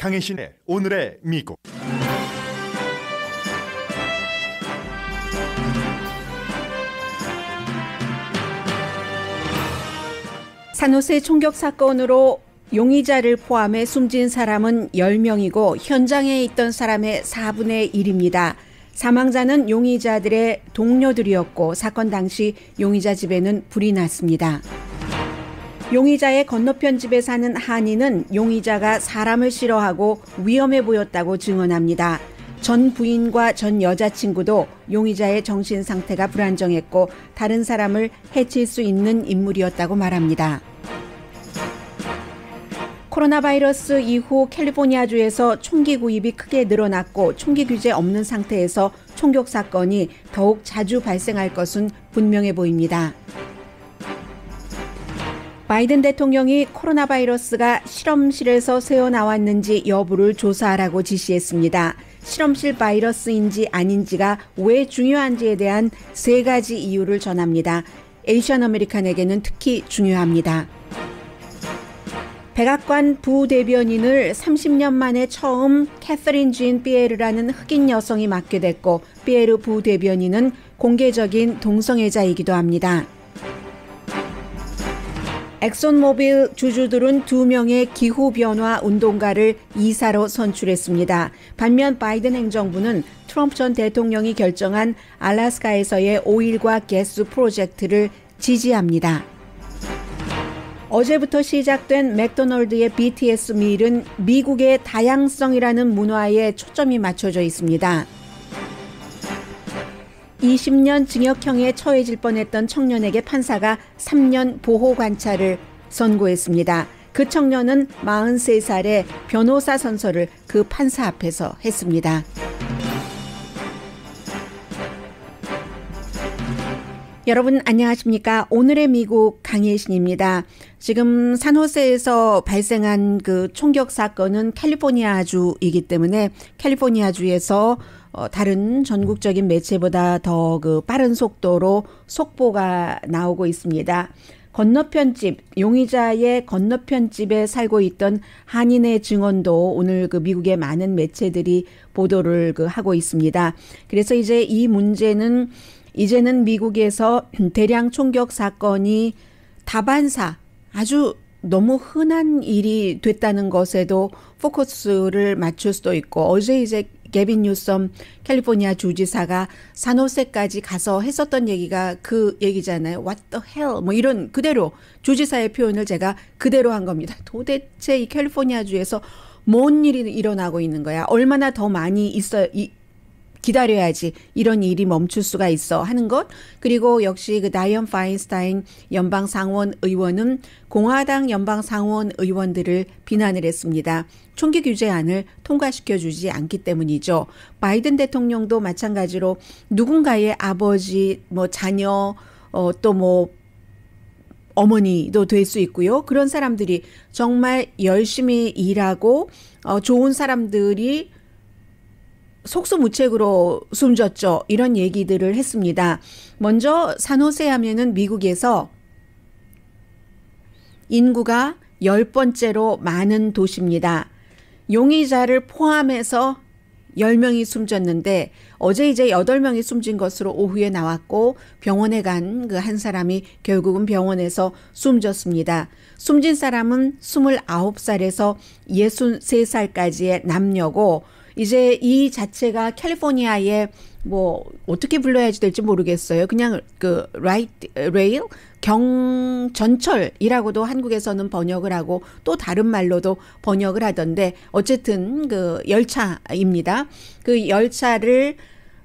강혜신의 오늘의 미국 산호세 총격 사건으로 용의자를 포함해 숨진 사람은 10명이고 현장에 있던 사람의 4분의 1입니다. 사망자는 용의자들의 동료들이었고 사건 당시 용의자 집에는 불이 났습니다. 용의자의 건너편 집에 사는 한인은 용의자가 사람을 싫어하고 위험해 보였다고 증언합니다. 전 부인과 전 여자친구도 용의자의 정신 상태가 불안정했고 다른 사람을 해칠 수 있는 인물이었다고 말합니다. 코로나 바이러스 이후 캘리포니아주에서 총기 구입이 크게 늘어났고 총기 규제 없는 상태에서 총격 사건이 더욱 자주 발생할 것은 분명해 보입니다. 바이든 대통령이 코로나 바이러스가 실험실에서 새어 나왔는지 여부를 조사하라고 지시했습니다. 실험실 바이러스인지 아닌지가 왜 중요한지에 대한 세 가지 이유를 전합니다. 에이션 아메리칸에게는 특히 중요합니다. 백악관 부대변인을 30년 만에 처음 캐서린 진 피에르라는 흑인 여성이 맡게 됐고 피에르 부대변인은 공개적인 동성애자이기도 합니다. 엑손모빌 주주들은 두명의 기후변화 운동가를 이사로 선출했습니다. 반면 바이든 행정부는 트럼프 전 대통령이 결정한 알라스카에서의 오일과 가스 프로젝트를 지지합니다. 어제부터 시작된 맥도널드의 BTS 밀은 미국의 다양성이라는 문화에 초점이 맞춰져 있습니다. 20년 징역형에 처해질 뻔했던 청년에게 판사가 3년 보호 관찰을 선고했습니다. 그 청년은 43살에 변호사 선서를 그 판사 앞에서 했습니다. 여러분 안녕하십니까? 오늘의 미국 강예신입니다. 지금 산호세에서 발생한 그 총격 사건은 캘리포니아주이기 때문에 캘리포니아주에서 어, 다른 전국적인 매체보다 더 그 빠른 속도로 속보가 나오고 있습니다. 건너편 집, 용의자의 건너편 집에 살고 있던 한인의 증언도 오늘 그 미국의 많은 매체들이 보도를 그 하고 있습니다. 그래서 이제 이 문제는 이제는 미국에서 대량 총격 사건이 다반사 아주 너무 흔한 일이 됐다는 것에도 포커스를 맞출 수도 있고 어제 이제 게빈 뉴섬 캘리포니아 주지사가 산호세까지 가서 했었던 얘기가 그 얘기잖아요. What the hell? 뭐 이런 그대로 주지사의 표현을 제가 그대로 한 겁니다. 도대체 이 캘리포니아 주에서 뭔 일이 일어나고 있는 거야? 얼마나 더 많이 있어 이, 기다려야지 이런 일이 멈출 수가 있어 하는 것 그리고 역시 그 다이언 파인스타인 연방 상원 의원은 공화당 연방 상원 의원들을 비난을 했습니다. 총기 규제안을 통과시켜 주지 않기 때문이죠. 바이든 대통령도 마찬가지로 누군가의 아버지, 뭐 자녀, 어, 또 뭐 어머니도 될 수 있고요. 그런 사람들이 정말 열심히 일하고 어, 좋은 사람들이 속수무책으로 숨졌죠. 이런 얘기들을 했습니다. 먼저 산호세 하면은 미국에서 인구가 열번째로 많은 도시입니다. 용의자를 포함해서 10명이 숨졌는데 어제 이제 8명이 숨진 것으로 오후에 나왔고 병원에 간 그 한 사람이 결국은 병원에서 숨졌습니다. 숨진 사람은 29살에서 63살까지의 남녀고 이제 이 자체가 캘리포니아의 뭐 어떻게 불러야지 될지 모르겠어요. 그냥 그 라이트 레일 경 전철이라고도 한국에서는 번역을 하고 또 다른 말로도 번역을 하던데 어쨌든 그 열차입니다. 그 열차를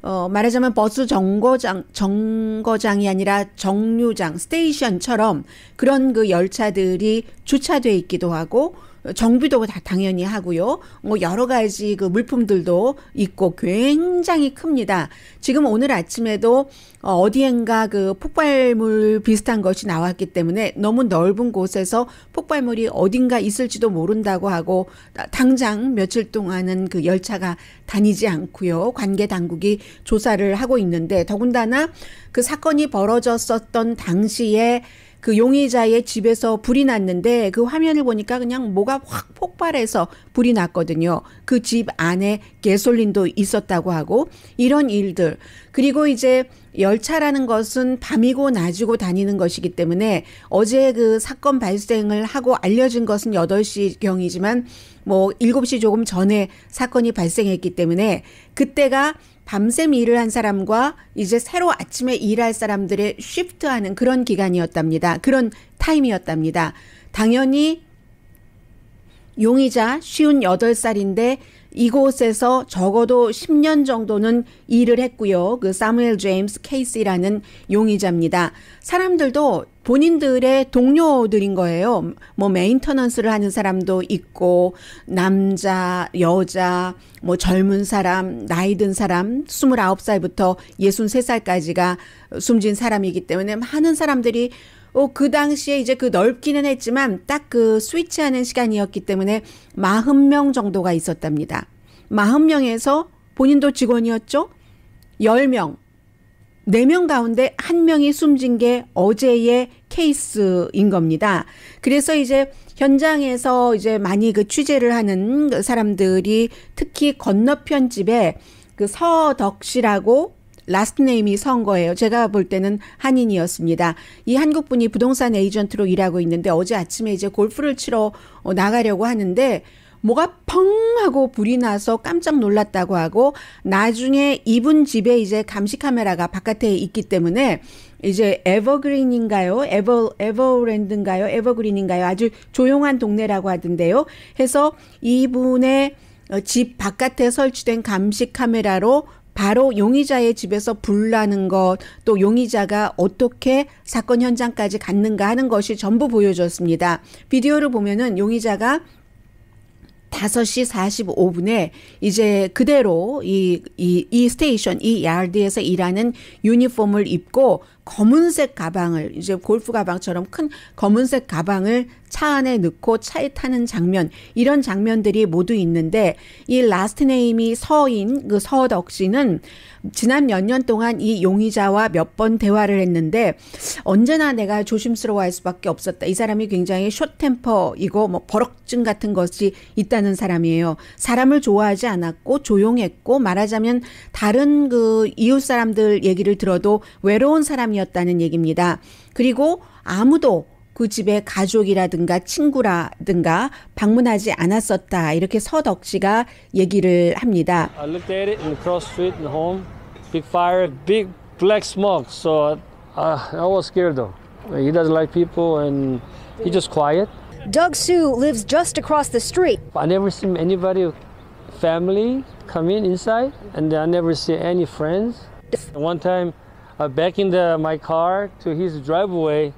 어 말하자면 버스 정거장 정거장이 아니라 정류장 스테이션처럼 그런 그 열차들이 주차돼 있기도 하고 정비도 다 당연히 하고요. 뭐 여러 가지 그 물품들도 있고 굉장히 큽니다. 지금 오늘 아침에도 어, 어디엔가 그 폭발물 비슷한 것이 나왔기 때문에 너무 넓은 곳에서 폭발물이 어딘가 있을지도 모른다고 하고 당장 며칠 동안은 그 열차가 다니지 않고요. 관계 당국이 조사를 하고 있는데 더군다나 그 사건이 벌어졌었던 당시에 그 용의자의 집에서 불이 났는데 그 화면을 보니까 그냥 뭐가 확 폭발해서 불이 났거든요. 그 집 안에 개솔린도 있었다고 하고 이런 일들. 그리고 이제 열차라는 것은 밤이고 낮이고 다니는 것이기 때문에 어제 그 사건 발생을 하고 알려진 것은 8시경이지만 뭐 7시 조금 전에 사건이 발생했기 때문에 그때가 밤샘 일을 한 사람과 이제 새로 아침에 일할 사람들의 쉬프트하는 그런 기간이었답니다. 그런 타임이었답니다. 당연히 용의자 쉬운 여덟 살인데 이곳에서 적어도 10년 정도는 일을 했고요. 그 사무엘 제임스 케이스라는 용의자입니다. 사람들도 본인들의 동료들인 거예요. 뭐 메인터넌스를 하는 사람도 있고 남자, 여자, 뭐 젊은 사람, 나이 든 사람, 29살부터 63살까지가 숨진 사람이기 때문에 많은 사람들이 어, 그 당시에 이제 그 넓기는 했지만 딱 그 스위치하는 시간이었기 때문에 마흔 명 정도가 있었답니다. 40명에서 본인도 직원이었죠? 1명 4명 가운데 1명이 숨진 게 어제의 케이스인 겁니다. 그래서 이제 현장에서 이제 많이 그 취재를 하는 그 사람들이 특히 건너편 집에 그 서덕 씨라고 라스트 네임이 선거예요. 제가 볼 때는 한인이었습니다. 이 한국 분이 부동산 에이전트로 일하고 있는데 어제 아침에 이제 골프를 치러 어, 나가려고 하는데 뭐가 펑 하고 불이 나서 깜짝 놀랐다고 하고 나중에 이분 집에 이제 감시 카메라가 바깥에 있기 때문에 이제 에버그린인가요? 에버 에버랜드인가요? 에버그린인가요? 아주 조용한 동네라고 하던데요. 해서 이분의 어, 집 바깥에 설치된 감시 카메라로 바로 용의자의 집에서 불나는 것, 또 용의자가 어떻게 사건 현장까지 갔는가 하는 것이 전부 보여졌습니다. 비디오를 보면은 용의자가 5시 45분에 이제 그대로 이, 이, 이 스테이션, 이 야드에서 일하는 유니폼을 입고 검은색 가방을 이제 골프 가방처럼 큰 검은색 가방을 차 안에 넣고 차에 타는 장면 이런 장면들이 모두 있는데 이 라스트 네임이 서인 그 서덕 씨는 지난 몇 년 동안 이 용의자와 몇 번 대화를 했는데 언제나 내가 조심스러워할 수밖에 없었다. 이 사람이 굉장히 쇼템퍼이고 뭐 버럭증 같은 것이 있다는 사람이에요. 사람을 좋아하지 않았고 조용했고 말하자면 다른 그 이웃 사람들 얘기를 들어도 외로운 사람이었다는 얘기입니다. 그리고 아무도 그 집에 가족이라든가 친구라든가 방문하지 않았었다. 이렇게 서덕 씨가 얘기를 합니다. I looked at it in the cross street and home. big fire, big black smoke. So uh, I was scared though. He doesn't like people and he's just quiet. Doug Sue lives just across the street. I never seen anybody, family, come in inside, and I never see any friends. One time, uh, back in the, my car to his driveway,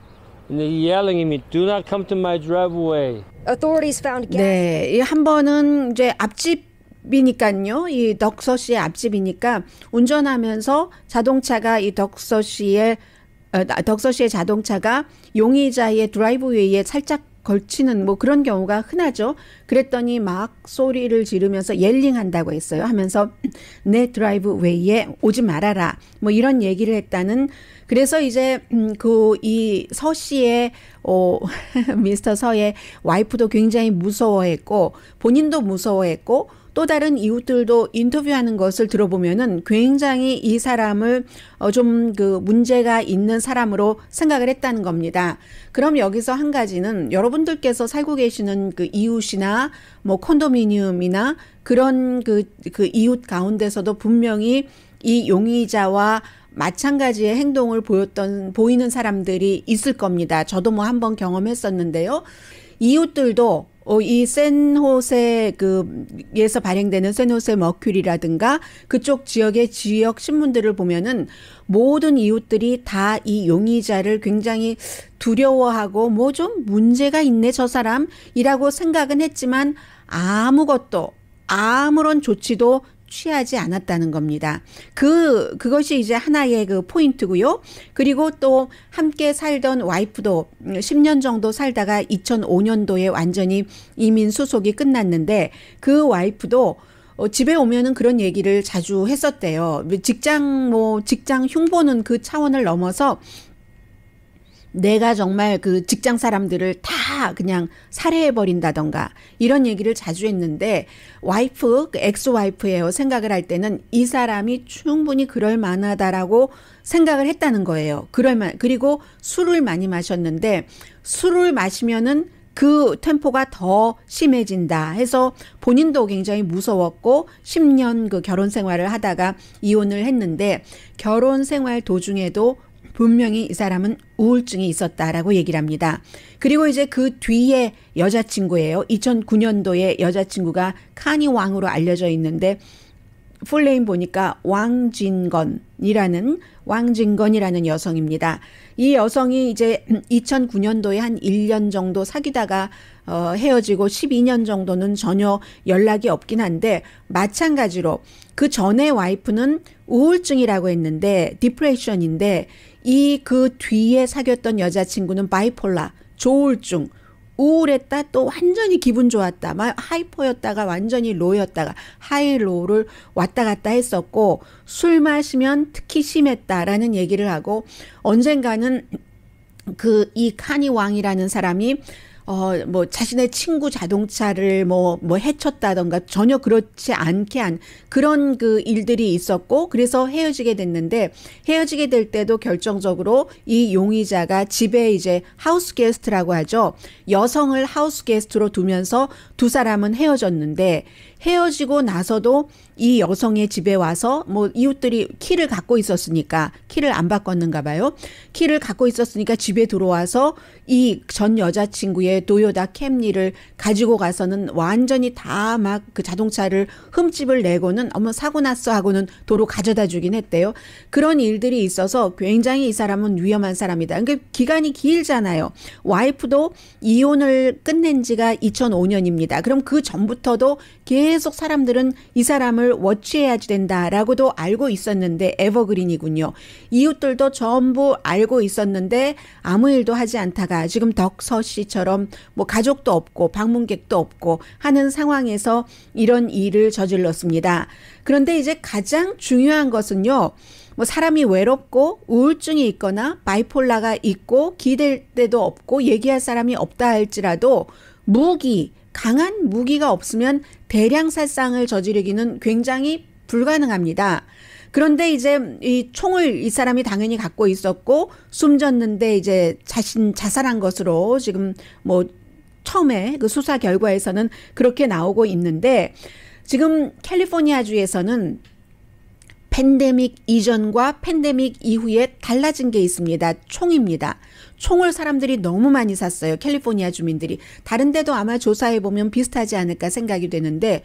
and they yelling at me, "Do not come to my driveway." Authorities found gas. 네, 한 번은 이제 앞집 앞이니까요. 이덕서씨의 앞집이니까 운전하면서 자동차가 이덕서씨의덕서씨의 어, 자동차가 용의자의 드라이브웨이에 살짝 걸치는 뭐 그런 경우가 흔하죠. 그랬더니 막 소리를 지르면서 옐링한다고 했어요. 하면서 내 드라이브웨이에 오지 말아라. 뭐 이런 얘기를 했다는 그래서 이제 음, 그이 서 씨의 어 미스터 서의 와이프도 굉장히 무서워했고 본인도 무서워했고 또 다른 이웃들도 인터뷰하는 것을 들어보면은 굉장히 이 사람을 어좀그 문제가 있는 사람으로 생각을 했다는 겁니다. 그럼 여기서 한 가지는 여러분들께서 살고 계시는 그 이웃이나 뭐 콘도미니엄이나 그런 그, 그 이웃 가운데서도 분명히 이 용의자와 마찬가지의 행동을 보였던 보이는 사람들이 있을 겁니다. 저도 뭐 한 번 경험했었는데요. 이웃들도 어, 이센호세 그에서 발행되는 센호세 머큐리라든가 그쪽 지역의 지역 신문들을 보면은 모든 이웃들이 다 이 용의자를 굉장히 두려워하고 뭐 좀 문제가 있네 저 사람이라고 생각은 했지만 아무것도 아무런 조치도 취하지 않았다는 겁니다. 그 그것이 이제 하나의 그 포인트고요. 그리고 또 함께 살던 와이프도 10년 정도 살다가 2005년도에 완전히 이민 수속이 끝났는데 그 와이프도 어, 집에 오면은 그런 얘기를 자주 했었대요. 직장 뭐 직장 흉보는 그 차원을 넘어서 내가 정말 그 직장 사람들을 다 그냥 살해해버린다던가 이런 얘기를 자주 했는데 와이프, 그 엑스 와이프예요. 생각을 할 때는 이 사람이 충분히 그럴 만하다라고 생각을 했다는 거예요. 그럴 만, 그리고 술을 많이 마셨는데 술을 마시면은 그 템포가 더 심해진다 해서 본인도 굉장히 무서웠고 10년 그 결혼 생활을 하다가 이혼을 했는데 결혼 생활 도중에도 분명히 이 사람은 우울증이 있었다라고 얘기를 합니다. 그리고 이제 그 뒤에 여자친구예요. 2009년도에 여자친구가 카니 왕으로 알려져 있는데 풀네임 보니까 왕진건이라는 왕진건이라는 여성입니다. 이 여성이 이제 2009년도에 한 1년 정도 사귀다가 어, 헤어지고 12년 정도는 전혀 연락이 없긴 한데 마찬가지로 그 전에 와이프는 우울증이라고 했는데 디프레션인데 이그 뒤에 사귀었던 여자친구는 바이폴라, 조울증, 우울했다 또 완전히 기분 좋았다 막 하이퍼였다가 완전히 로였다가 하이로를 왔다 갔다 했었고 술 마시면 특히 심했다라는 얘기를 하고 언젠가는 그 이 카니 왕이라는 사람이 어, 뭐 자신의 친구 자동차를 뭐, 뭐 해쳤다던가 전혀 그렇지 않게 한 그런 그 일들이 있었고 그래서 헤어지게 됐는데 헤어지게 될 때도 결정적으로 이 용의자가 집에 이제 하우스 게스트라고 하죠. 여성을 하우스 게스트로 두면서 두 사람은 헤어졌는데 헤어지고 나서도 이 여성의 집에 와서 뭐 이웃들이 키를 갖고 있었으니까 키를 안 바꿨는가 봐요. 키를 갖고 있었으니까 집에 들어와서 이 전 여자친구의 도요다 캠리를 가지고 가서는 완전히 다 막 그 자동차를 흠집을 내고는 어머 사고 났어 하고는 도로 가져다 주긴 했대요. 그런 일들이 있어서 굉장히 이 사람은 위험한 사람이다. 그러니까 기간이 길잖아요. 와이프도 이혼을 끝낸 지가 2005년입니다. 그럼 그 전부터도 계속 사람들은 이 사람을 상황을 워치해야지 된다라고도 알고 있었는데 에버그린이군요. 이웃들도 전부 알고 있었는데 아무 일도 하지 않다가 지금 덕서 씨처럼 뭐 가족도 없고 방문객도 없고 하는 상황에서 이런 일을 저질렀습니다. 그런데 이제 가장 중요한 것은요. 뭐 사람이 외롭고 우울증이 있거나 바이폴라가 있고 기댈 데도 없고 얘기할 사람이 없다 할지라도 무기 강한 무기가 없으면 대량 살상을 저지르기는 굉장히 불가능합니다. 그런데 이제 이 총을 이 사람이 당연히 갖고 있었고 숨졌는데 이제 자신 자살한 것으로 지금 뭐 처음에 그 수사 결과에서는 그렇게 나오고 있는데 지금 캘리포니아주에서는 팬데믹 이전과 팬데믹 이후에 달라진 게 있습니다. 총입니다. 총을 사람들이 너무 많이 샀어요. 캘리포니아 주민들이. 다른 데도 아마 조사해 보면 비슷하지 않을까 생각이 되는데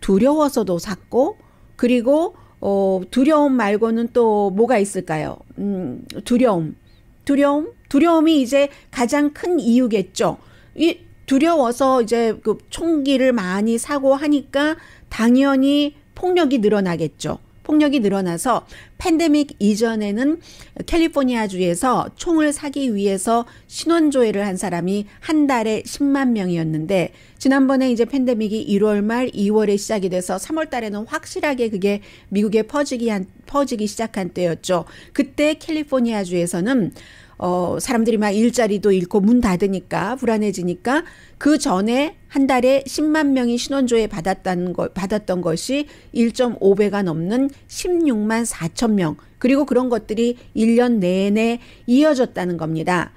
두려워서도 샀고 그리고 어 두려움 말고는 또 뭐가 있을까요? 음, 두려움. 두려움? 두려움이 이제 가장 큰 이유겠죠. 이 두려워서 이제 그 총기를 많이 사고 하니까 당연히 폭력이 늘어나겠죠. 폭력이 늘어나서 팬데믹 이전에는 캘리포니아주에서 총을 사기 위해서 신원조회를 한 사람이 한 달에 10만 명이었는데 지난번에 이제 팬데믹이 1월 말 2월에 시작이 돼서 3월 달에는 확실하게 그게 미국에 퍼지기 퍼지기 시작한 때였죠. 그때 캘리포니아주에서는 어, 사람들이 막 일자리도 잃고 문 닫으니까 불안해지니까 그 전에 한 달에 10만 명이 신원조회 받았다는 거, 받았던 것이 1.5배가 넘는 16만 4천 명. 그리고 그런 것들이 1년 내내 이어졌다는 겁니다.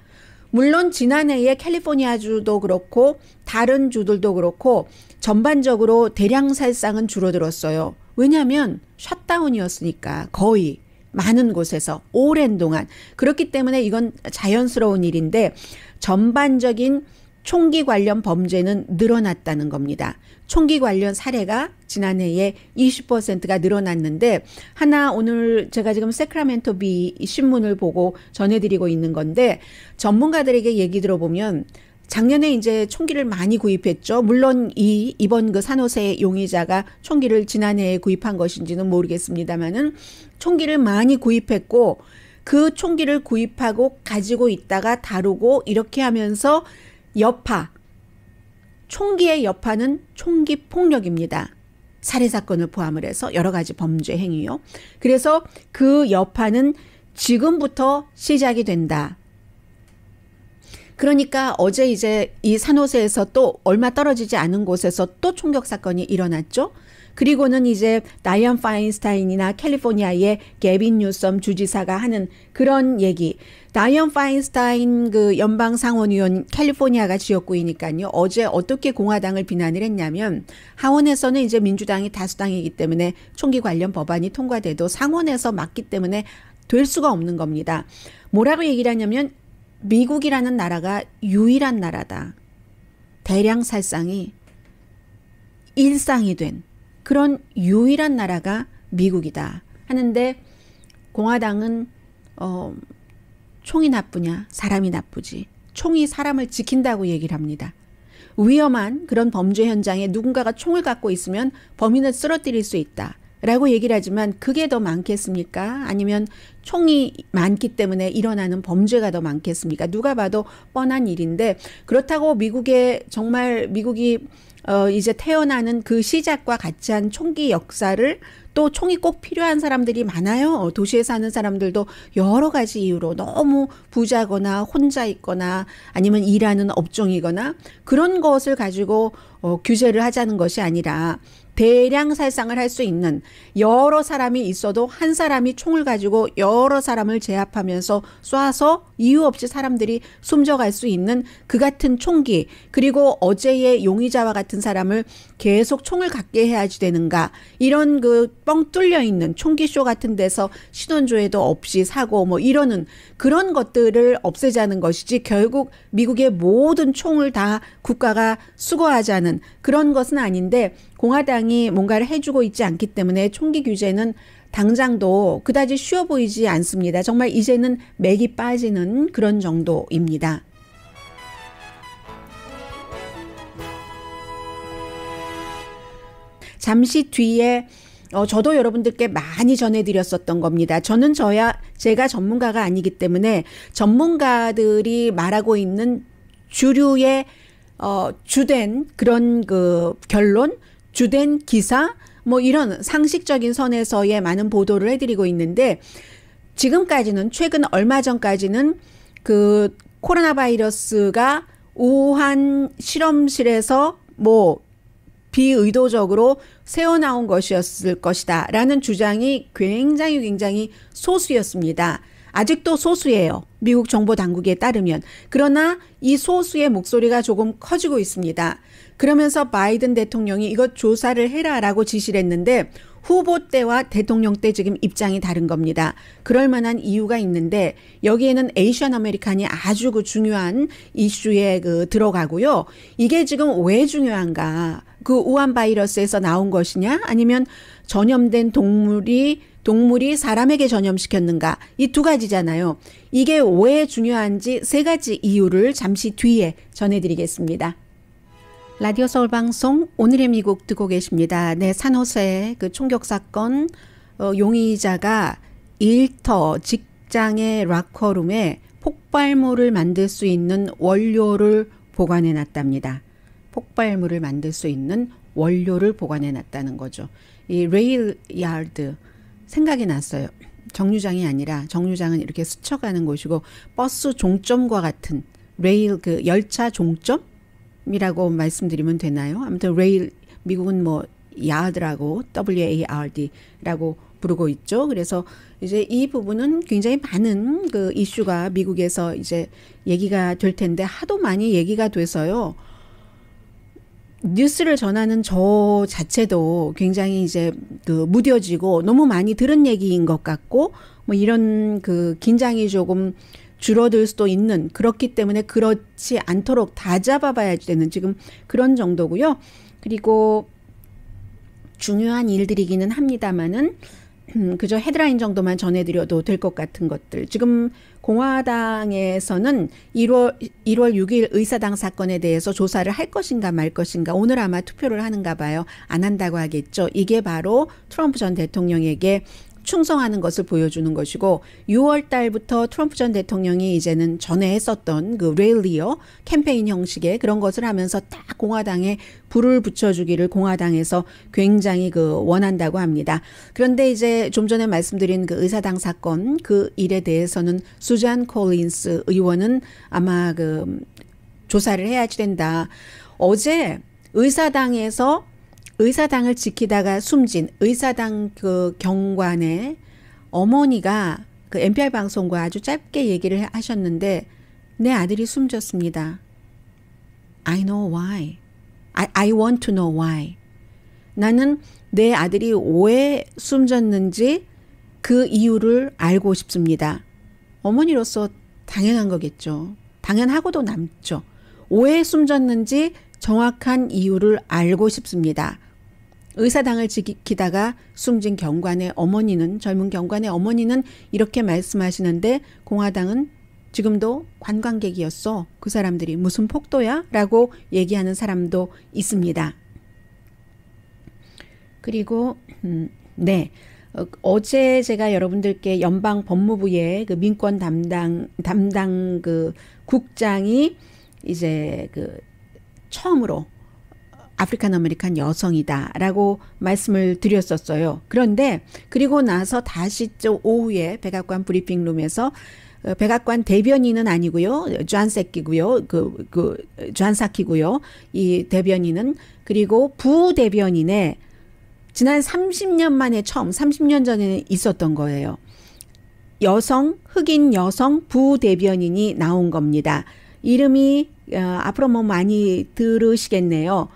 물론 지난해에 캘리포니아주도 그렇고 다른 주들도 그렇고 전반적으로 대량 살상은 줄어들었어요. 왜냐하면 셧다운이었으니까 거의 많은 곳에서 오랜 동안 그렇기 때문에 이건 자연스러운 일인데 전반적인 총기 관련 범죄는 늘어났다는 겁니다. 총기 관련 사례가 지난해에 20%가 늘어났는데 하나 오늘 제가 지금 세크라멘토 비 신문을 보고 전해드리고 있는 건데 전문가들에게 얘기 들어보면 작년에 이제 총기를 많이 구입했죠. 물론 이 이번 그 산호세 용의자가 총기를 지난해에 구입한 것인지는 모르겠습니다만은 총기를 많이 구입했고 그 총기를 구입하고 가지고 있다가 다루고 이렇게 하면서 여파 총기의 여파는 총기 폭력입니다. 살해 사건을 포함을 해서 여러 가지 범죄 행위요. 그래서 그 여파는 지금부터 시작이 된다. 그러니까 어제 이제 이 산호세에서 또 얼마 떨어지지 않은 곳에서 또 총격 사건이 일어났죠. 그리고는 이제 다이언 파인스타인이나 캘리포니아의 게빈 뉴섬 주지사가 하는 그런 얘기. 다이언 파인스타인 그 연방 상원의원 캘리포니아가 지역구이니까요. 어제 어떻게 공화당을 비난을 했냐면 하원에서는 이제 민주당이 다수당이기 때문에 총기 관련 법안이 통과돼도 상원에서 막기 때문에 될 수가 없는 겁니다. 뭐라고 얘기를 하냐면 미국이라는 나라가 유일한 나라다. 대량 살상이 일상이 된 그런 유일한 나라가 미국이다. 하는데 공화당은 어, 총이 나쁘냐 사람이 나쁘지 총이 사람을 지킨다고 얘기를 합니다. 위험한 그런 범죄 현장에 누군가가 총을 갖고 있으면 범인을 쓰러뜨릴 수 있다. 라고 얘기를 하지만 그게 더 많겠습니까? 아니면 총이 많기 때문에 일어나는 범죄가 더 많겠습니까? 누가 봐도 뻔한 일인데 그렇다고 미국에 정말 미국이 어 이제 태어나는 그 시작과 같이 한 총기 역사를 또 총이 꼭 필요한 사람들이 많아요. 어, 도시에 사는 사람들도 여러 가지 이유로 너무 부자거나 혼자 있거나 아니면 일하는 업종이거나 그런 것을 가지고 어, 규제를 하자는 것이 아니라 대량 살상을 할 수 있는 여러 사람이 있어도 한 사람이 총을 가지고 여러 사람을 제압하면서 쏴서 이유 없이 사람들이 숨져갈 수 있는 그 같은 총기 그리고 어제의 용의자와 같은 사람을 계속 총을 갖게 해야지 되는가 이런 그 뻥 뚫려 있는 총기쇼 같은 데서 신원조회도 없이 사고 뭐 이러는 그런 것들을 없애자는 것이지 결국 미국의 모든 총을 다 국가가 수거하자는 그런 것은 아닌데 공화당이 뭔가를 해주고 있지 않기 때문에 총기 규제는 당장도 그다지 쉬워 보이지 않습니다. 정말 이제는 맥이 빠지는 그런 정도입니다. 잠시 뒤에 어, 저도 여러분들께 많이 전해드렸었던 겁니다. 저는 저야 제가 전문가가 아니기 때문에 전문가들이 말하고 있는 주류의 어, 주된 그런 그 결론, 주된 기사, 뭐 이런 상식적인 선에서의 많은 보도를 해드리고 있는데 지금까지는 최근 얼마 전까지는 그 코로나 바이러스가 우한 실험실에서 뭐 비의도적으로 세어나온 것이었을 것이다. 라는 주장이 굉장히 굉장히 소수였습니다. 아직도 소수예요. 미국 정보 당국에 따르면. 그러나 이 소수의 목소리가 조금 커지고 있습니다. 그러면서 바이든 대통령이 이것 조사를 해라라고 지시를 했는데 후보 때와 대통령 때 지금 입장이 다른 겁니다. 그럴 만한 이유가 있는데 여기에는 에이션 아메리칸이 아주 그 중요한 이슈에 그 들어가고요. 이게 지금 왜 중요한가? 그 우한 바이러스에서 나온 것이냐 아니면 전염된 동물이 동물이 사람에게 전염시켰는가 이 두 가지잖아요. 이게 왜 중요한지 세 가지 이유를 잠시 뒤에 전해드리겠습니다. 라디오 서울 방송 오늘의 미국 듣고 계십니다. 네, 산호세 그 총격 사건 어, 용의자가 일터 직장의 락커룸에 폭발물을 만들 수 있는 원료를 보관해 놨답니다. 폭발물을 만들 수 있는 원료를 보관해 놨다는 거죠. 이 레일 야드 생각이 났어요. 정류장이 아니라 정류장은 이렇게 스쳐가는 곳이고 버스 종점과 같은 레일 그 열차 종점이라고 말씀드리면 되나요? 아무튼 레일 미국은 뭐 야드라고 WARD라고 부르고 있죠. 그래서 이제 이 부분은 굉장히 많은 그 이슈가 미국에서 이제 얘기가 될 텐데 하도 많이 얘기가 돼서요. 뉴스를 전하는 저 자체도 굉장히 이제 그 무뎌지고 너무 많이 들은 얘기인 것 같고 뭐 이런 그 긴장이 조금 줄어들 수도 있는 그렇기 때문에 그렇지 않도록 다 잡아봐야 되는 지금 그런 정도고요. 그리고 중요한 일들이기는 합니다만은 음, 그저 헤드라인 정도만 전해드려도 될 것 같은 것들. 지금 공화당에서는 1월 1월 6일 의사당 사건에 대해서 조사를 할 것인가 말 것인가 오늘 아마 투표를 하는가 봐요. 안 한다고 하겠죠. 이게 바로 트럼프 전 대통령에게 충성하는 것을 보여주는 것이고 6월 달부터 트럼프 전 대통령이 이제는 전에 했었던 그 레일리어 캠페인 형식의 그런 것을 하면서 딱 공화당에 불을 붙여주기를 공화당에서 굉장히 그 원한다고 합니다. 그런데 이제 좀 전에 말씀드린 그 의사당 사건 그 일에 대해서는 수잔 콜린스 의원은 아마 그 조사를 해야지 된다. 어제 의사당에서 의사당을 지키다가 숨진 의사당 그 경관의 어머니가 그 NPR 방송과 아주 짧게 얘기를 하셨는데 내 아들이 숨졌습니다. I know why. I, I want to know why. 나는 내 아들이 왜 숨졌는지 그 이유를 알고 싶습니다. 어머니로서 당연한 거겠죠. 당연하고도 남죠. 왜 숨졌는지 정확한 이유를 알고 싶습니다. 의사당을 지키다가 숨진 경관의 어머니는 젊은 경관의 어머니는 이렇게 말씀하시는데 공화당은 지금도 관광객이었어. 그 사람들이 무슨 폭도야? 라고 얘기하는 사람도 있습니다. 그리고 음, 네. 어, 어제 제가 여러분들께 연방 법무부의 그 민권 담당 담당 그 국장이 이제 그 처음으로 아프리칸 아메리칸 여성이다라고 말씀을 드렸었어요. 그런데 그리고 나서 다시 좀 오후에 백악관 브리핑룸에서 어, 백악관 대변인은 아니고요. 주한세끼고요 그, 그, 주한사키고요이 대변인은 그리고 부대변인의 지난 30년 만에 처음, 30년 전에 있었던 거예요. 여성, 흑인 여성 부대변인이 나온 겁니다. 이름이, 어, 앞으로 뭐 많이 들으시겠네요.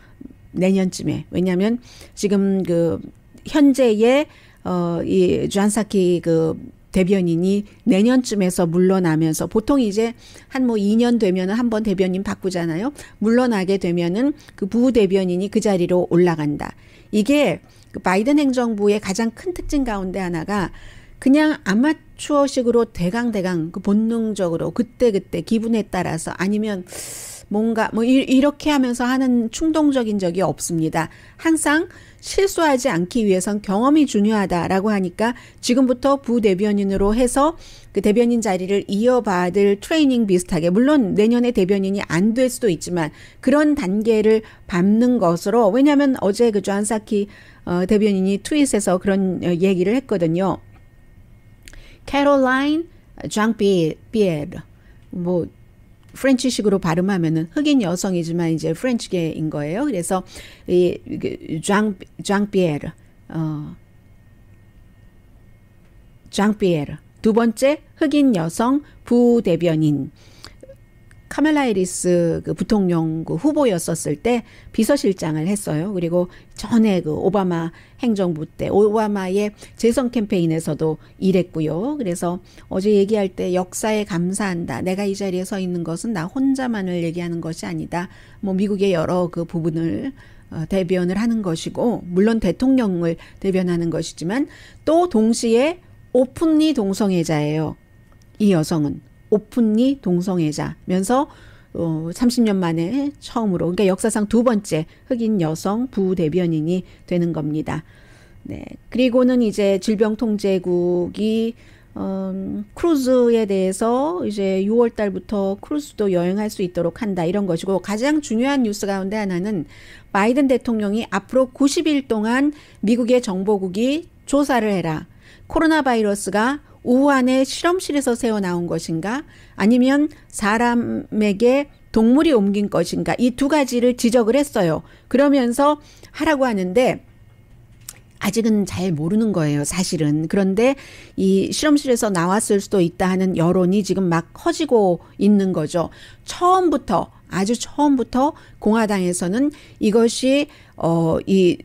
내년쯤에 왜냐하면 지금 그 현재의 어 이 주한사키 그 대변인이 내년쯤에서 물러나면서 보통 이제 한 뭐 2년 되면은 한 번 대변인 바꾸잖아요. 물러나게 되면은 그 부대변인이 그 자리로 올라간다. 이게 그 바이든 행정부의 가장 큰 특징 가운데 하나가 그냥 아마추어식으로 대강 대강 그 본능적으로 그때 그때 기분에 따라서 아니면 뭔가 뭐 이, 렇게 하면서 하는 충동적인 적이 없습니다. 항상 실수하지 않기 위해선 경험이 중요하다라고 하니까 지금부터 부대변인으로 해서 그 대변인 자리를 이어받을 트레이닝 비슷하게 물론 내년에 대변인이 안 될 수도 있지만 그런 단계를 밟는 것으로 왜냐하면 어제 그 조한사키 어, 대변인이 트윗에서 그런 어, 얘기를 했거든요. 캐롤라인 어, 장피에르 뭐 프렌치식으로 발음하면은 흑인 여성이지만 이제 프렌치계인 거예요. 그래서 이 장장피에르 그, 어 장피에르 두 번째 흑인 여성 부대변인 카멜라 이리스그 부통령 그 후보였었을 때 비서실장을 했어요. 그리고 전에 그 오바마 행정부 때 오바마의 재선 캠페인에서도 일했고요. 그래서 어제 얘기할 때 역사에 감사한다. 내가 이 자리에 서 있는 것은 나 혼자만을 얘기하는 것이 아니다. 뭐 미국의 여러 그 부분을 어, 대변을 하는 것이고 물론 대통령을 대변하는 것이지만 또 동시에 오픈리 동성애자예요. 이 여성은 오픈리 동성애자면서 어, 30년 만에 처음으로 그러니까 역사상 두 번째 흑인 여성 부대변인이 되는 겁니다. 네. 그리고는 이제 질병통제국이 음, 어, 크루즈에 대해서 이제 6월 달부터 크루즈도 여행할 수 있도록 한다 이런 것이고 가장 중요한 뉴스 가운데 하나는 바이든 대통령이 앞으로 90일 동안 미국의 정보국이 조사를 해라. 코로나 바이러스가 오후 안에 실험실에서 새어 나온 것인가 아니면 사람에게 동물이 옮긴 것인가 이 두 가지를 지적을 했어요. 그러면서 하라고 하는데 아직은 잘 모르는 거예요, 사실은. 그런데 이 실험실에서 나왔을 수도 있다 하는 여론이 지금 막 커지고 있는 거죠. 처음부터 아주 처음부터 공화당에서는 이것이 어이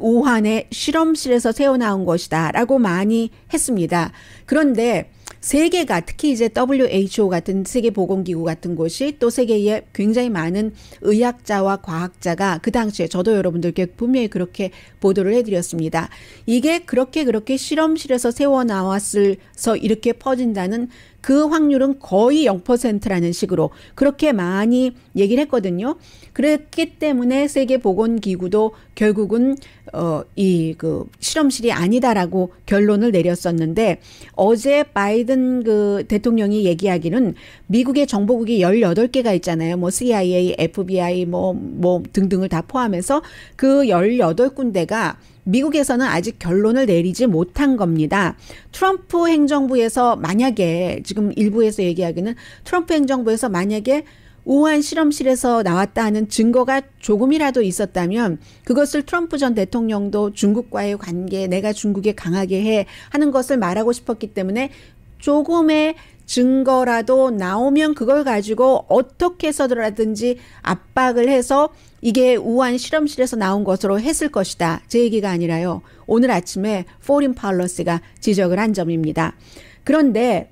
오한의 실험실에서 새어나온 것이다 라고 많이 했습니다. 그런데 세계가 특히 이제 WHO 같은 세계보건기구 같은 곳이 또 세계에 굉장히 많은 의학자와 과학자가 그 당시에 저도 여러분들께 분명히 그렇게 보도를 해드렸습니다. 이게 그렇게 그렇게 실험실에서 세워 나왔을서 이렇게 퍼진다는 그 확률은 거의 0%라는 식으로 그렇게 많이 얘기를 했거든요. 그랬기 때문에 세계 보건 기구도 결국은 어 이 그 실험실이 아니다라고 결론을 내렸었는데 어제 바이든 그 대통령이 얘기하기는 미국의 정보국이 18개가 있잖아요. 뭐 CIA, FBI 뭐뭐 뭐 등등을 다 포함해서 그 18군데가 미국에서는 아직 결론을 내리지 못한 겁니다. 트럼프 행정부에서 만약에 지금 일부에서 얘기하기는 트럼프 행정부에서 만약에 우한 실험실에서 나왔다 하는 증거가 조금이라도 있었다면 그것을 트럼프 전 대통령도 중국과의 관계, 내가 중국에 강하게 해 하는 것을 말하고 싶었기 때문에 조금의 증거라도 나오면 그걸 가지고 어떻게 해서라든지 압박을 해서 이게 우한 실험실에서 나온 것으로 했을 것이다. 제 얘기가 아니라요. 오늘 아침에 포린 팔러스가 지적을 한 점입니다. 그런데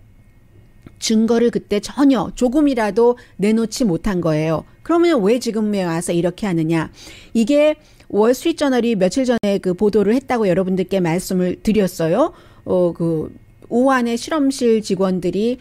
증거를 그때 전혀 조금이라도 내놓지 못한 거예요. 그러면 왜 지금에 와서 이렇게 하느냐? 이게 월스트리트저널이 며칠 전에 그 보도를 했다고 여러분들께 말씀을 드렸어요. 어, 그 우한의 실험실 직원들이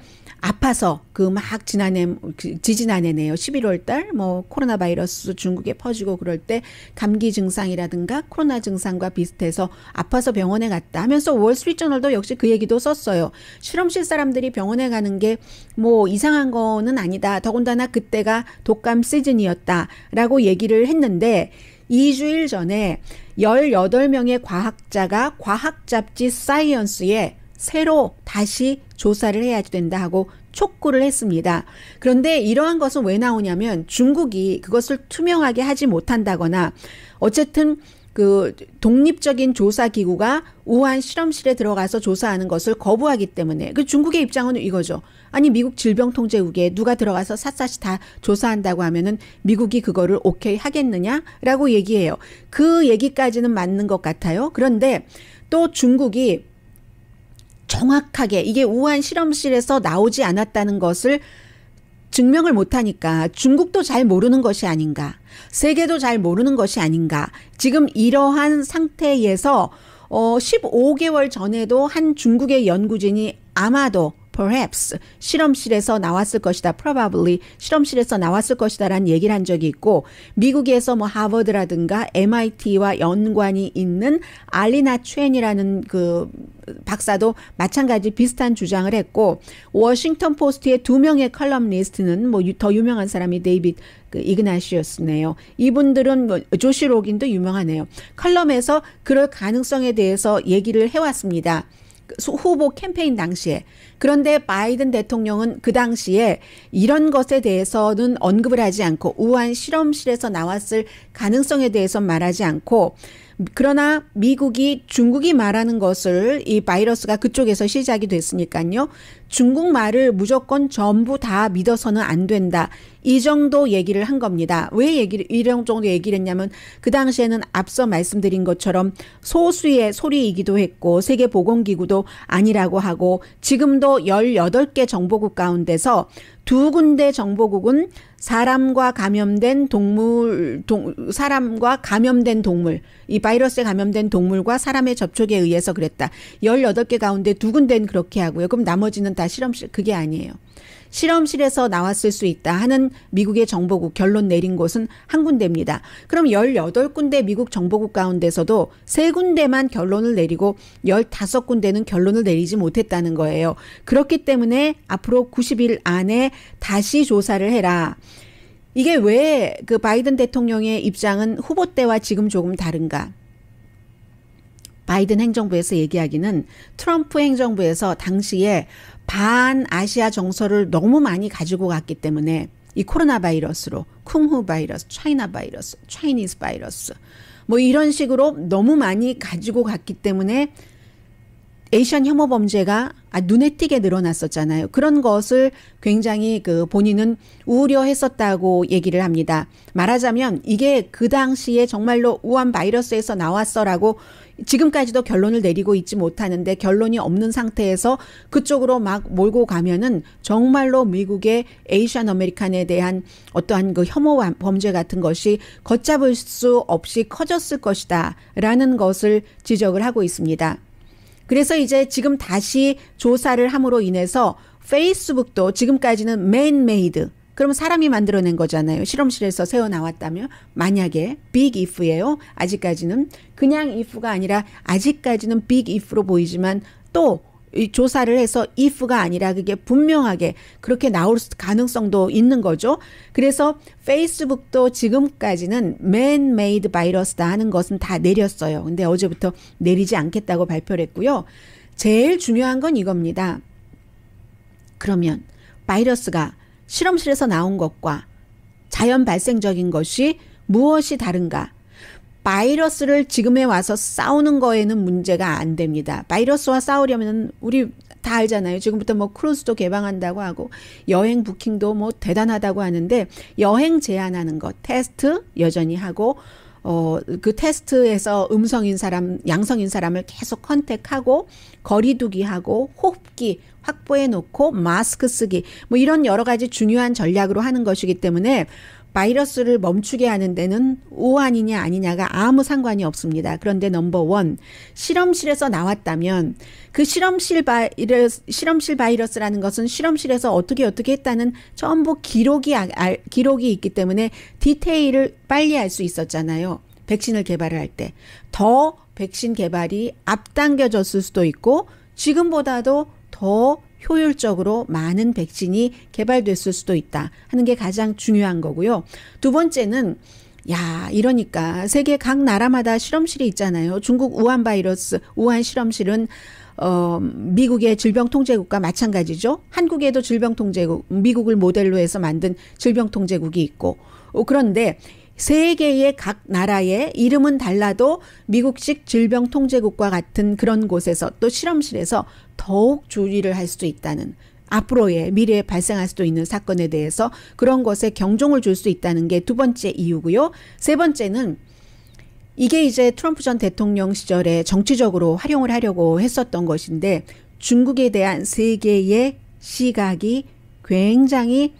아파서 그 막 지난해 그 지지난해네요. 11월 달뭐 코로나 바이러스 중국에 퍼지고 그럴 때 감기 증상이라든가 코로나 증상과 비슷해서 아파서 병원에 갔다 하면서 월스트리트저널도 역시 그 얘기도 썼어요. 실험실 사람들이 병원에 가는 게 뭐 이상한 거는 아니다. 더군다나 그때가 독감 시즌이었다라고 얘기를 했는데 2주일 전에 18명의 과학자가 과학 잡지 사이언스에 새로 다시 조사를 해야 된다 하고 촉구를 했습니다. 그런데 이러한 것은 왜 나오냐면 중국이 그것을 투명하게 하지 못한다거나 어쨌든 그 독립적인 조사 기구가 우한 실험실에 들어가서 조사하는 것을 거부하기 때문에 그 중국의 입장은 이거죠. 아니 미국 질병통제국에 누가 들어가서 샅샅이 다 조사한다고 하면은 미국이 그거를 오케이 하겠느냐라고 얘기해요. 그 얘기까지는 맞는 것 같아요. 그런데 또 중국이 정확하게 이게 우한 실험실에서 나오지 않았다는 것을 증명을 못하니까 중국도 잘 모르는 것이 아닌가, 세계도 잘 모르는 것이 아닌가, 지금 이러한 상태에서 어, 15개월 전에도 한 중국의 연구진이 아마도 perhaps 실험실에서 나왔을 것이다. probably 실험실에서 나왔을 것이다라는 얘기를 한 적이 있고 미국에서 뭐 하버드라든가 MIT와 연관이 있는 알리나 첸이라는 그 박사도 마찬가지 비슷한 주장을 했고 워싱턴 포스트의 두 명의 컬럼니스트는 뭐 더 유명한 사람이 데이빗 그 이그나시였네요. 이분들은 뭐 조시 로긴도 유명하네요. 컬럼에서 그럴 가능성에 대해서 얘기를 해왔습니다. 후보 캠페인 당시에 그런데 바이든 대통령은 그 당시에 이런 것에 대해서는 언급을 하지 않고 우한 실험실에서 나왔을 가능성에 대해서 말하지 않고 그러나 미국이 중국이 말하는 것을 이 바이러스가 그쪽에서 시작이 됐으니까요. 중국말을 무조건 전부 다 믿어서는 안 된다. 이 정도 얘기를 한 겁니다. 왜 얘기를, 이런 정도 얘기를 했냐면 그 당시에는 앞서 말씀드린 것처럼 소수의 소리이기도 했고 세계보건기구도 아니라고 하고 지금도 18개 정보국 가운데서 두 군데 정보국은 사람과 감염된 동물, 동, 사람과 감염된 동물, 이 바이러스에 감염된 동물과 사람의 접촉에 의해서 그랬다. 18개 가운데 두 군데는 그렇게 하고요. 그럼 나머지는 다 실험실 그게 아니에요. 실험실에서 나왔을 수 있다 하는 미국의 정보국 결론 내린 곳은 한 군데입니다. 그럼 1 8 군데 미국 정보국 가운데서도 세군데만 결론을 내리고 1 5 군데는 결론을 내리지 못했다는 거예요. 그렇기 때문에 앞으로 90일 안에 다시 조사를 해라. 이게 왜 그 바이든 대통령의 입장은 후보 때와 지금 조금 다른가? 바이든 행정부에서 얘기하기는 트럼프 행정부에서 당시에 반아시아 정서를 너무 많이 가지고 갔기 때문에 이 코로나 바이러스로 쿵후 바이러스, 차이나 바이러스, 차이니스 바이러스 뭐 이런 식으로 너무 많이 가지고 갔기 때문에 에이션 혐오 범죄가 아, 눈에 띄게 늘어났었잖아요. 그런 것을 굉장히 그 본인은 우려했었다고 얘기를 합니다. 말하자면 이게 그 당시에 정말로 우한 바이러스에서 나왔어라고 지금까지도 결론을 내리고 있지 못하는데 결론이 없는 상태에서 그쪽으로 막 몰고 가면은 정말로 미국의 에이션 아메리칸에 대한 어떠한 그 혐오 범죄 같은 것이 걷잡을 수 없이 커졌을 것이다라는 것을 지적을 하고 있습니다. 그래서 이제 지금 다시 조사를 함으로 인해서 페이스북도 지금까지는 맨메이드 그러면 사람이 만들어낸 거잖아요. 실험실에서 세워 나왔다면 만약에 big if예요. 아직까지는 그냥 if가 아니라 아직까지는 big if로 보이지만 또 조사를 해서 if가 아니라 그게 분명하게 그렇게 나올 가능성도 있는 거죠. 그래서 페이스북도 지금까지는 man-made 바이러스다 하는 것은 다 내렸어요. 근데 어제부터 내리지 않겠다고 발표를 했고요. 제일 중요한 건 이겁니다. 그러면 바이러스가 실험실에서 나온 것과 자연 발생적인 것이 무엇이 다른가? 바이러스를 지금에 와서 싸우는 거에는 문제가 안 됩니다. 바이러스와 싸우려면 우리 다 알잖아요. 지금부터 뭐 크루즈도 개방한다고 하고 여행 부킹도 뭐 대단하다고 하는데 여행 제한하는 것 테스트 여전히 하고 어, 그 테스트에서 음성인 사람, 양성인 사람을 계속 컨택하고 거리두기하고 호흡기 확보해 놓고 마스크 쓰기 뭐 이런 여러 가지 중요한 전략으로 하는 것이기 때문에 바이러스를 멈추게 하는 데는 오한이냐 아니냐가 아무 상관이 없습니다. 그런데 넘버 원 실험실에서 나왔다면 그 실험실 바이러스 실험실 바이러스라는 것은 실험실에서 어떻게 어떻게 했다는 전부 기록이 아, 기록이 있기 때문에 디테일을 빨리 알 수 있었잖아요. 백신을 개발을 할 때 더 백신 개발이 앞당겨졌을 수도 있고 지금보다도 더 효율적으로 많은 백신이 개발됐을 수도 있다 하는 게 가장 중요한 거고요. 두 번째는 야, 이러니까 세계 각 나라마다 실험실이 있잖아요. 중국 우한 바이러스, 우한 실험실은 어, 미국의 질병통제국과 마찬가지죠. 한국에도 질병통제국, 미국을 모델로 해서 만든 질병통제국이 있고. 어, 그런데 세계의 각 나라의 이름은 달라도 미국식 질병통제국과 같은 그런 곳에서 또 실험실에서 더욱 조리를할 수도 있다는 앞으로의 미래에 발생할 수도 있는 사건에 대해서 그런 것에 경종을 줄 수 있다는 게 두 번째 이유고요. 세 번째는 이게 이제 트럼프 전 대통령 시절에 정치적으로 활용을 하려고 했었던 것인데 중국에 대한 세계의 시각이 굉장히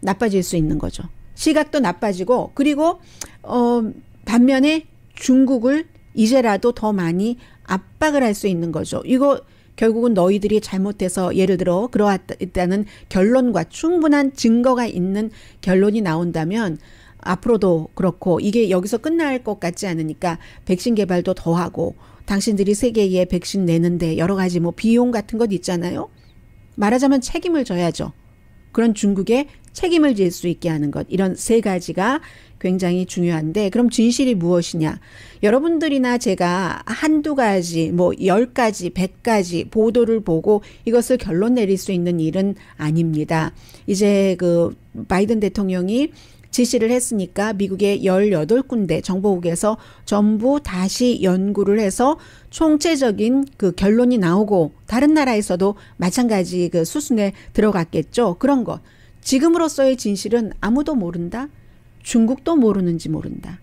나빠질 수 있는 거죠. 시각도 나빠지고 그리고 어 반면에 중국을 이제라도 더 많이 압박을 할 수 있는 거죠. 이거 결국은 너희들이 잘못해서 예를 들어 그러했다는 결론과 충분한 증거가 있는 결론이 나온다면 앞으로도 그렇고 이게 여기서 끝날 것 같지 않으니까 백신 개발도 더 하고 당신들이 세계에 백신 내는데 여러 가지 뭐 비용 같은 것 있잖아요. 말하자면 책임을 져야죠. 그런 중국에 책임을 질 수 있게 하는 것 이런 세 가지가 굉장히 중요한데 그럼 진실이 무엇이냐? 여러분들이나 제가 한두 가지 뭐 열 가지, 백 가지 보도를 보고 이것을 결론 내릴 수 있는 일은 아닙니다. 이제 그 바이든 대통령이 지시를 했으니까 미국의 18군데 정보국에서 전부 다시 연구를 해서 총체적인 그 결론이 나오고 다른 나라에서도 마찬가지 그 수순에 들어갔겠죠. 그런 것. 지금으로서의 진실은 아무도 모른다? 중국도 모르는지 모른다.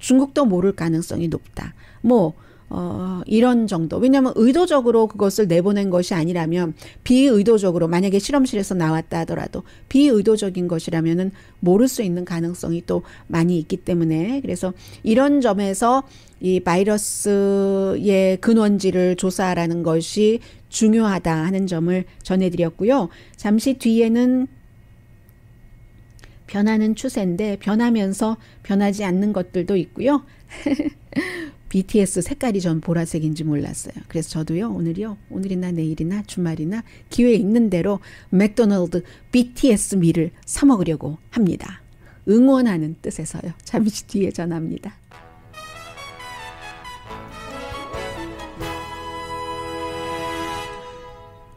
중국도 모를 가능성이 높다. 뭐, 어, 이런 정도. 왜냐하면 의도적으로 그것을 내보낸 것이 아니라면 비의도적으로 만약에 실험실에서 나왔다 하더라도 비의도적인 것이라면은 모를 수 있는 가능성이 또 많이 있기 때문에 그래서 이런 점에서 이 바이러스의 근원지를 조사하라는 것이 중요하다 하는 점을 전해드렸고요. 잠시 뒤에는 변하는 추세인데 변하면서 변하지 않는 것들도 있고요. BTS 색깔이 전 보라색인지 몰랐어요. 그래서 저도요, 오늘이요, 오늘이나 내일이나 주말이나 기회 있는 대로 맥도날드 BTS 미를 사먹으려고 합니다. 응원하는 뜻에서요. 잠시 뒤에 전합니다.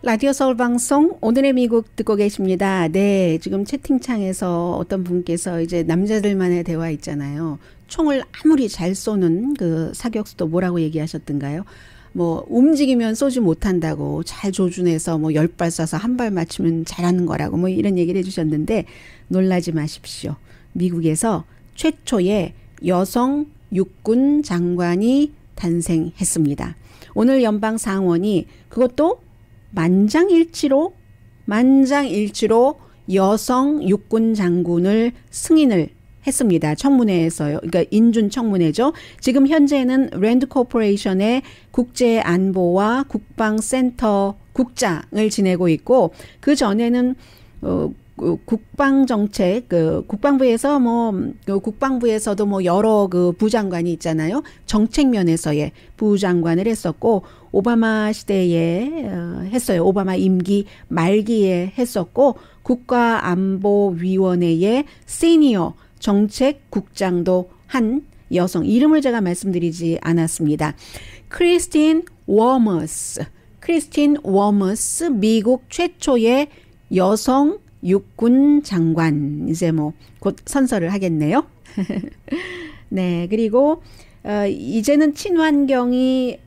라디오 서울 방송 오늘의 미국 듣고 계십니다. 네, 지금 채팅창에서 어떤 분께서 이제 남자들만의 대화 있잖아요. 총을 아무리 잘 쏘는 그 사격수도 뭐라고 얘기하셨던가요? 뭐 움직이면 쏘지 못한다고 잘 조준해서 뭐 열 발 쏴서 한 발 맞추면 잘하는 거라고 뭐 이런 얘기를 해주셨는데 놀라지 마십시오. 미국에서 최초의 여성 육군 장관이 탄생했습니다. 오늘 연방 상원이 그것도 만장일치로 만장일치로 여성 육군 장군을 승인을 했습니다. 청문회에서요. 그러니까 인준 청문회죠. 지금 현재는 랜드 코퍼레이션의 국제 안보와 국방 센터 국장을 지내고 있고 그 전에는 어 그 국방 정책 그 국방부에서 뭐그 국방부에서도 뭐 여러 그 부장관이 있잖아요. 정책 면에서의 부장관을 했었고 오바마 시대에 어, 했어요. 오바마 임기 말기에 했었고 국가안보위원회의 시니어 정책국장도 한 여성 이름을 제가 말씀드리지 않았습니다. 크리스틴 워머스 크리스틴 워머스 미국 최초의 여성 육군 장관 이제 뭐 곧 선서를 하겠네요. 네 그리고 어, 이제는 친환경이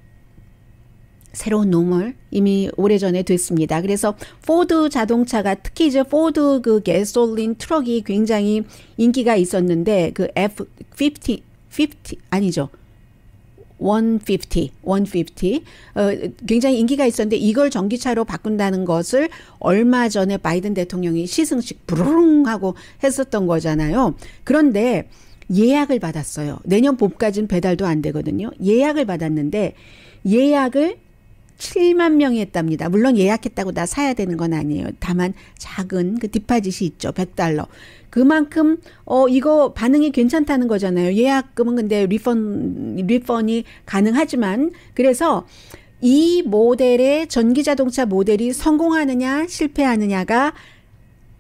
새로운 노멀 이미 오래전에 됐습니다. 그래서 포드 자동차가 특히 이제 포드 그 가솔린 트럭이 굉장히 인기가 있었는데 그 F50 50 아니죠. 150, 150. 어, 굉장히 인기가 있었는데 이걸 전기차로 바꾼다는 것을 얼마 전에 바이든 대통령이 시승식 부르릉 하고 했었던 거잖아요. 그런데 예약을 받았어요. 내년 봄까지는 배달도 안 되거든요. 예약을 받았는데 예약을 7만 명이 했답니다. 물론 예약했다고 다 사야 되는 건 아니에요. 다만 작은 그 디파짓이 있죠. 100달러. 그만큼 어 이거 반응이 괜찮다는 거잖아요. 예약금은 근데 리펀 리펀이 가능하지만 그래서 이 모델의 전기 자동차 모델이 성공하느냐 실패하느냐가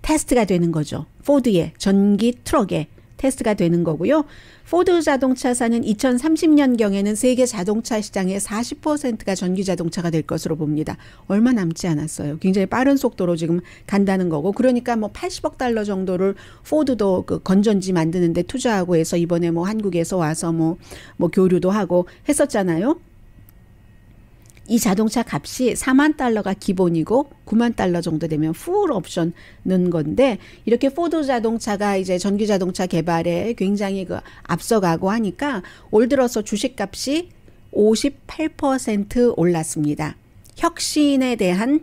테스트가 되는 거죠. 포드의 전기 트럭에 테스트가 되는 거고요. 포드 자동차사는 2030년경에는 세계 자동차 시장의 40%가 전기 자동차가 될 것으로 봅니다. 얼마 남지 않았어요. 굉장히 빠른 속도로 지금 간다는 거고 그러니까 뭐 80억 달러 정도를 포드도 그 건전지 만드는데 투자하고 해서 이번에 뭐 한국에서 와서 뭐, 뭐 교류도 하고 했었잖아요. 이 자동차 값이 4만 달러가 기본이고 9만 달러 정도 되면 풀 옵션 넣는 건데 이렇게 포드 자동차가 이제 전기 자동차 개발에 굉장히 그 앞서가고 하니까 올 들어서 주식값이 58% 올랐습니다. 혁신에 대한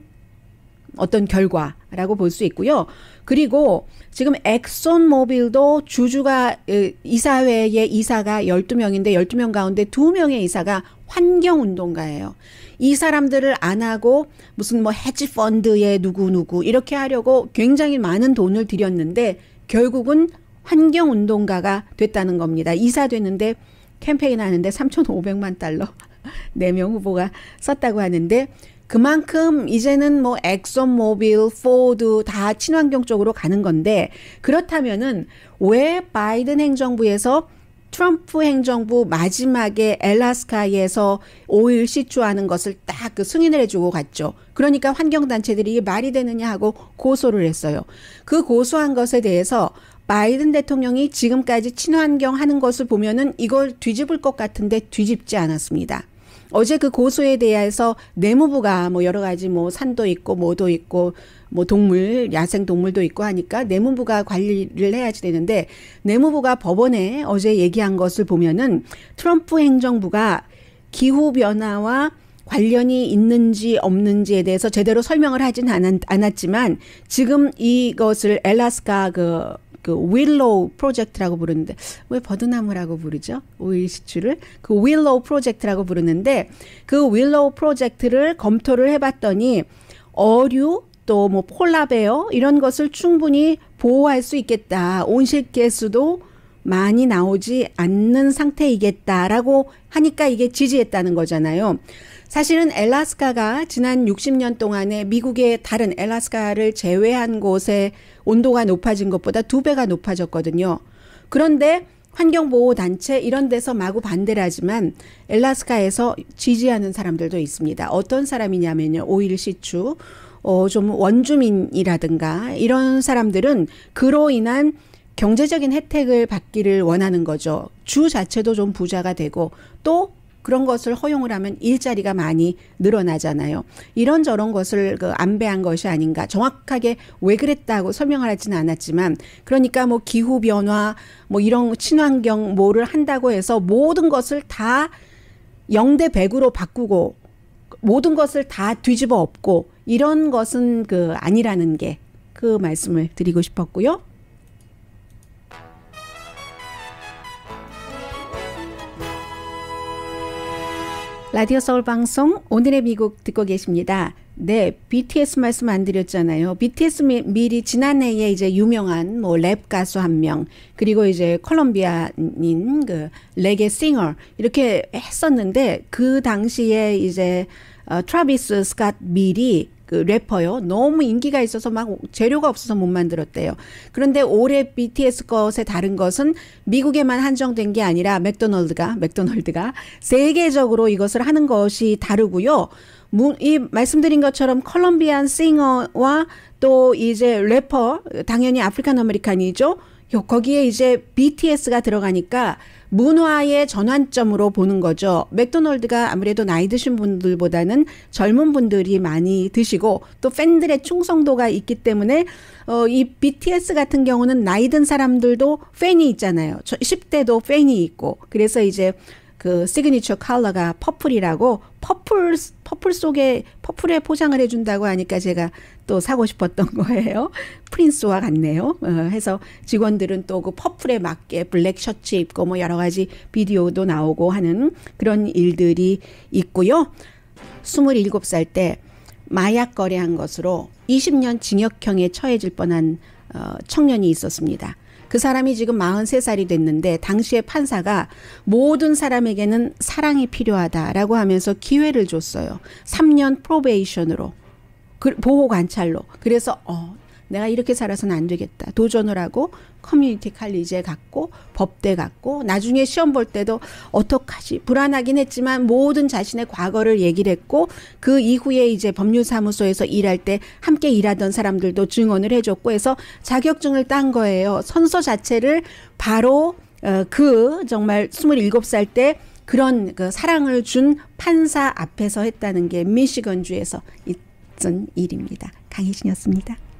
어떤 결과라고 볼 수 있고요. 그리고 지금 엑손 모빌도 주주가 이사회의 이사가 12명인데 12명 가운데 2명의 이사가 환경 운동가예요. 이 사람들을 안 하고 무슨 뭐 헤지 펀드에 누구누구 이렇게 하려고 굉장히 많은 돈을 들였는데 결국은 환경 운동가가 됐다는 겁니다. 이사 됐는데 캠페인 하는데 3,500만 달러 네 명 후보가 썼다고 하는데 그만큼 이제는 뭐 엑소모빌, 포드 다 친환경 쪽으로 가는 건데 그렇다면은 왜 바이든 행정부에서 트럼프 행정부 마지막에 엘라스카에서 오일 시추하는 것을 딱 그 승인을 해주고 갔죠. 그러니까 환경단체들이 이게 말이 되느냐 하고 고소를 했어요. 그 고소한 것에 대해서 바이든 대통령이 지금까지 친환경 하는 것을 보면은 이걸 뒤집을 것 같은데 뒤집지 않았습니다. 어제 그 고소에 대해서 내무부가 뭐 여러 가지 뭐 산도 있고 뭐도 있고 뭐 동물, 야생 동물도 있고 하니까 내무부가 관리를 해야지 되는데 내무부가 법원에 어제 얘기한 것을 보면은 트럼프 행정부가 기후 변화와 관련이 있는지 없는지에 대해서 제대로 설명을 하진 않았지만 지금 이것을 엘라스카 그그 윌로우 프로젝트라고 부르는데 왜 버드나무라고 부르죠? 오일시추를 그 윌로우 프로젝트라고 부르는데 그 윌로우 프로젝트를 검토를 해봤더니 어류 또 뭐 폴라베어 이런 것을 충분히 보호할 수 있겠다. 온실 개수도 많이 나오지 않는 상태이겠다라고 하니까 이게 지지했다는 거잖아요. 사실은 엘라스카가 지난 60년 동안에 미국의 다른 엘라스카를 제외한 곳에 온도가 높아진 것보다 두 배가 높아졌거든요. 그런데 환경보호단체 이런 데서 마구 반대를 하지만 엘라스카에서 지지하는 사람들도 있습니다. 어떤 사람이냐면요. 오일 시추, 어, 좀 원주민이라든가 이런 사람들은 그로 인한 경제적인 혜택을 받기를 원하는 거죠. 주 자체도 좀 부자가 되고 또 그런 것을 허용을 하면 일자리가 많이 늘어나잖아요. 이런저런 것을 그 안배한 것이 아닌가. 정확하게 왜 그랬다고 설명을 하지는 않았지만 그러니까 뭐 기후 변화 뭐 이런 친환경 뭐를 한다고 해서 모든 것을 다영대백으로 바꾸고 모든 것을 다 뒤집어 엎고 이런 것은 그 아니라는 게 그 말씀을 드리고 싶었고요. 라디오 서울 방송 오늘의 미국 듣고 계십니다. 네, BTS 말씀 안 드렸잖아요. BTS 미, 미리 지난해에 이제 유명한 뭐 랩 가수 한 명, 그리고 이제 콜롬비아인 그 레게 싱어 이렇게 했었는데 그 당시에 이제 어, 트라비스 스캇 미리 그 래퍼요. 너무 인기가 있어서 막 재료가 없어서 못 만들었대요. 그런데 올해 BTS 것에 다른 것은 미국에만 한정된 게 아니라 맥도널드가 맥도널드가 세계적으로 이것을 하는 것이 다르고요. 이 말씀드린 것처럼 컬럼비안 싱어와 또 이제 래퍼 당연히 아프리칸 아메리칸이죠. 거기에 이제 BTS가 들어가니까 문화의 전환점으로 보는 거죠. 맥도날드가 아무래도 나이 드신 분들보다는 젊은 분들이 많이 드시고 또 팬들의 충성도가 있기 때문에 어, 이 BTS 같은 경우는 나이 든 사람들도 팬이 있잖아요. 10대도 팬이 있고 그래서 이제 그 시그니처 컬러가 퍼플이라고 퍼플 퍼플 속에 퍼플에 포장을 해준다고 하니까 제가 또 사고 싶었던 거예요. 프린스와 같네요. 어, 해서 직원들은 또 그 퍼플에 맞게 블랙 셔츠 입고 뭐 여러 가지 비디오도 나오고 하는 그런 일들이 있고요. 27살 때 마약 거래한 것으로 20년 징역형에 처해질 뻔한 어, 청년이 있었습니다. 그 사람이 지금 43살이 됐는데 당시에 판사가 모든 사람에게는 사랑이 필요하다라고 하면서 기회를 줬어요. 3년 프로베이션으로. 그, 보호 관찰로. 그래서 어, 내가 이렇게 살아서는 안 되겠다. 도전을 하고 커뮤니티 칼리지에 갔고 법대 갔고 나중에 시험 볼 때도 어떡하지 불안하긴 했지만 모든 자신의 과거를 얘기를 했고 그 이후에 이제 법률사무소에서 일할 때 함께 일하던 사람들도 증언을 해줬고 해서 자격증을 딴 거예요. 선서 자체를 바로 어, 그 정말 27살 때 그런 그 사랑을 준 판사 앞에서 했다는 게 미시건주에서 있던 일입니다. 강혜진이었습니다.